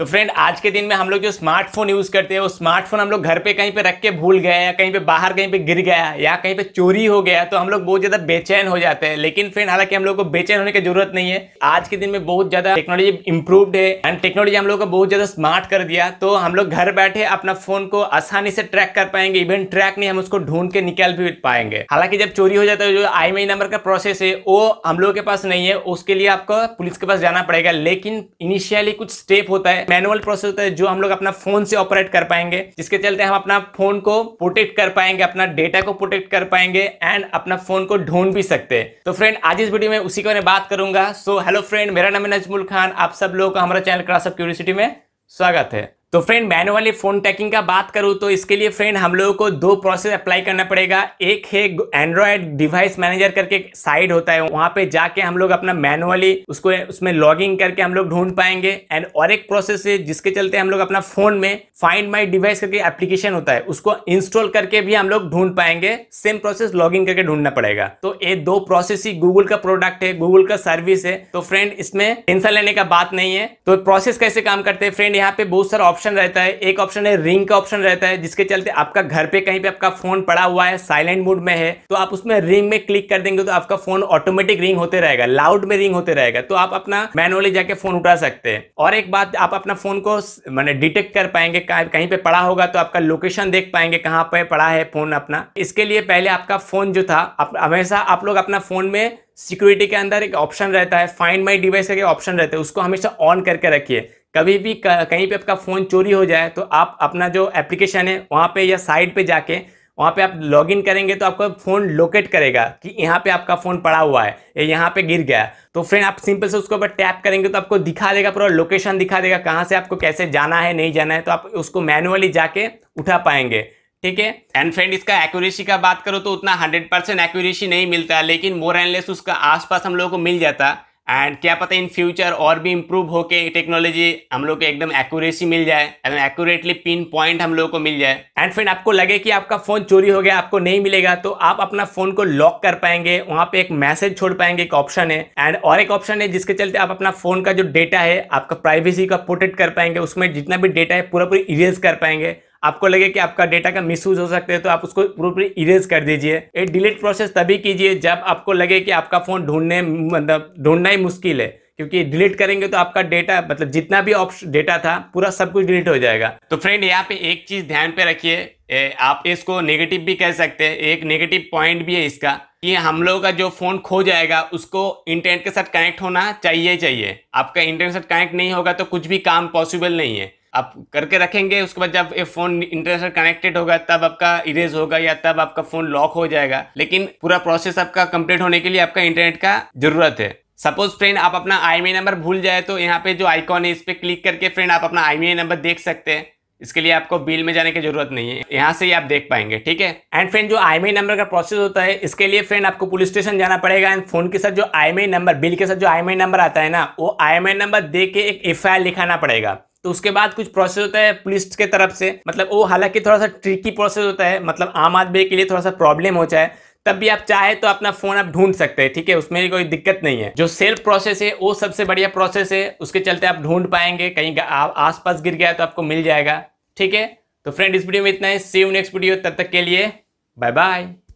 तो फ्रेंड आज के दिन में हम लोग जो स्मार्टफोन यूज़ करते हैं वो स्मार्टफोन हम लोग घर पे कहीं पे रख के भूल गए या कहीं पे बाहर कहीं पे गिर गया या कहीं पे चोरी हो गया तो हम लोग बहुत ज़्यादा बेचैन हो जाते हैं लेकिन फ्रेंड हालांकि हम लोग को बेचैन होने की जरूरत नहीं है आज के दिन में बहुत ज़्यादा टेक्नोलॉजी इंप्रूव्ड है एंड टेक्नोलॉजी हम लोग को बहुत ज़्यादा स्मार्ट कर दिया तो हम लोग घर बैठे अपना फ़ोन को आसानी से ट्रैक कर पाएंगे इवन ट्रैक नहीं हम उसको ढूंढ के निकाल भी पाएंगे हालांकि जब चोरी हो जाता है जो आई नंबर का प्रोसेस है वो हम लोग के पास नहीं है उसके लिए आपको पुलिस के पास जाना पड़ेगा लेकिन इनिशियली कुछ स्टेप होता है मैनुअल प्रोसेस होता है जो हम लोग अपना फोन से ऑपरेट कर पाएंगे जिसके चलते हम अपना फोन को प्रोटेक्ट कर पाएंगे अपना डेटा को प्रोटेक्ट कर पाएंगे एंड अपना फोन को ढूंढ भी सकते हैं तो फ्रेंड आज इस वीडियो में उसी बारे मैं बात करूंगा सो हेलो फ्रेंड मेरा नाम है नजमुल खान आप सब लोगों का हमारा चैनल क्लास ऑफ क्यूरिसिटी में स्वागत है तो फ्रेंड मैनुअली फ़ोन टैकिंग का बात करूँ तो इसके लिए फ्रेंड हम लोगों को दो प्रोसेस अप्लाई करना पड़ेगा एक है एंड्रॉयड डिवाइस मैनेजर करके साइड होता है वहां पे जाके हम लोग अपना मैनुअली उसको उसमें लॉगिंग करके हम लोग ढूंढ पाएंगे एंड और एक प्रोसेस है जिसके चलते हम लोग अपना फ़ोन में फाइंड माई डिवाइस करके एप्लीकेशन होता है उसको इंस्टॉल करके भी हम लोग ढूंढ पाएंगे सेम प्रोसेस लॉगिंग करके ढूंढना पड़ेगा तो ये दो प्रोसेस ही गूगल का प्रोडक्ट है गूगल का सर्विस है तो फ्रेंड इसमें टेंशन लेने का बात नहीं है तो प्रोसेस कैसे काम करते हैं फ्रेंड यहाँ पे बहुत सारा ऑप्शन रहता है एक ऑप्शन है रिंग का ऑप्शन रहता है जिसके चलते आपका घर पे कहीं पे आपका फोन पड़ा हुआ है साइलेंट मोड में है तो आप उसमें रिंग में क्लिक कर देंगे तो आपका फोन ऑटोमेटिक रिंग होते रहेगा लाउड में रिंग होते रहेगा तो आप अपना मैनुअली जाके फोन उठा सकते हैं और एक बात आप अपना फोन को मैंने डिटेक्ट कर पाएंगे कहीं पे पड़ा होगा तो आपका लोकेशन देख पाएंगे कहाँ पे पड़ा है फोन अपना इसके लिए पहले आपका फोन जो था हमेशा आप लोग अपना फोन में सिक्योरिटी के अंदर एक ऑप्शन रहता है फाइंड माई डिवाइस करके ऑप्शन रहता है उसको हमेशा ऑन करके रखिए कभी भी कहीं पे आपका फ़ोन चोरी हो जाए तो आप अपना जो एप्लीकेशन है वहाँ पे या साइट पे जाके वहाँ पे आप लॉगिन करेंगे तो आपका फ़ोन लोकेट करेगा कि यहाँ पे आपका फ़ोन पड़ा हुआ है या यहाँ पे गिर गया तो फ्रेंड आप सिंपल से उसके ऊपर टैप करेंगे तो आपको दिखा देगा पूरा लोकेशन दिखा देगा कहाँ से आपको कैसे जाना है नहीं जाना है तो आप उसको मैनुअली जाके उठा पाएंगे ठीक है एंड फ्रेंड इसका एक्यूरेसी का बात करो तो उतना हंड्रेड परसेंट एक्यूरेसी नहीं मिलता लेकिन मोर एंड लेस उसका आसपास हम लोगों को मिल जाता एंड क्या पता इन फ्यूचर और भी इम्प्रूव होके टेक्नोलॉजी हम लोग को एकदम एक्यूरेसी मिल जाए एकदम एक्यूरेटली पिन पॉइंट हम लोगों को मिल जाए एंड फ्रेंड आपको लगे कि आपका फ़ोन चोरी हो गया आपको नहीं मिलेगा तो आप अपना फ़ोन को लॉक कर पाएंगे वहाँ पे एक मैसेज छोड़ पाएंगे एक ऑप्शन है एंड और एक ऑप्शन है जिसके चलते आप अपना फ़ोन का जो डेटा है आपका प्राइवेसी का प्रोटेक्ट कर पाएंगे उसमें जितना भी डेटा है पूरा पूरी इरेज कर पाएंगे आपको लगे कि आपका डेटा का मिसयूज हो सकता है तो आप उसको पूरी इरेज कर दीजिए ये डिलीट प्रोसेस तभी कीजिए जब आपको लगे कि आपका फ़ोन ढूंढने मतलब ढूंढना ही मुश्किल है क्योंकि डिलीट करेंगे तो आपका डेटा मतलब जितना भी ऑप्शन डेटा था पूरा सब कुछ डिलीट हो जाएगा तो फ्रेंड यहाँ पे एक चीज़ ध्यान पे रखिए आप इसको नेगेटिव भी कह सकते हैं एक नेगेटिव पॉइंट भी है इसका कि हम लोगों का जो फ़ोन खो जाएगा उसको इंटरनेट के साथ कनेक्ट होना चाहिए चाहिए आपका इंटरनेट के साथ कनेक्ट नहीं होगा तो कुछ भी काम पॉसिबल नहीं है आप करके रखेंगे उसके बाद जब ये फोन इंटरनेट कनेक्टेड होगा तब आपका इरेज होगा या तब आपका फोन लॉक हो जाएगा लेकिन पूरा प्रोसेस आपका कंप्लीट होने के लिए आपका इंटरनेट का जरूरत है सपोज फ्रेंड आप अपना आई नंबर e भूल जाए तो यहाँ पे जो आइकॉन है इस पर क्लिक करके फ्रेंड आप अपना आई नंबर e देख सकते हैं इसके लिए आपको बिल में जाने की जरूरत नहीं है यहाँ से ही आप देख पाएंगे ठीक है एंड फ्रेंड जो आई नंबर e का प्रोसेस होता है इसके लिए फ्रेंड आपको पुलिस स्टेशन जाना पड़ेगा एंड फोन के साथ जो आई नंबर बिल के साथ जो आई नंबर आता है ना वो आई नंबर दे के एक एफ लिखाना पड़ेगा तो उसके बाद कुछ प्रोसेस होता है पुलिस के तरफ से मतलब वो हालांकि थोड़ा सा ट्रिकी प्रोसेस होता है मतलब आम आदमी के लिए थोड़ा सा प्रॉब्लम हो जाए तब भी आप चाहे तो अपना फ़ोन आप ढूंढ सकते हैं ठीक है उसमें कोई दिक्कत नहीं है जो सेल्फ प्रोसेस है वो सबसे बढ़िया प्रोसेस है उसके चलते आप ढूंढ पाएंगे कहीं आस पास गिर गया तो आपको मिल जाएगा ठीक है तो फ्रेंड इस वीडियो में इतना है सेव नेक्स्ट वीडियो तब तक के लिए बाय बाय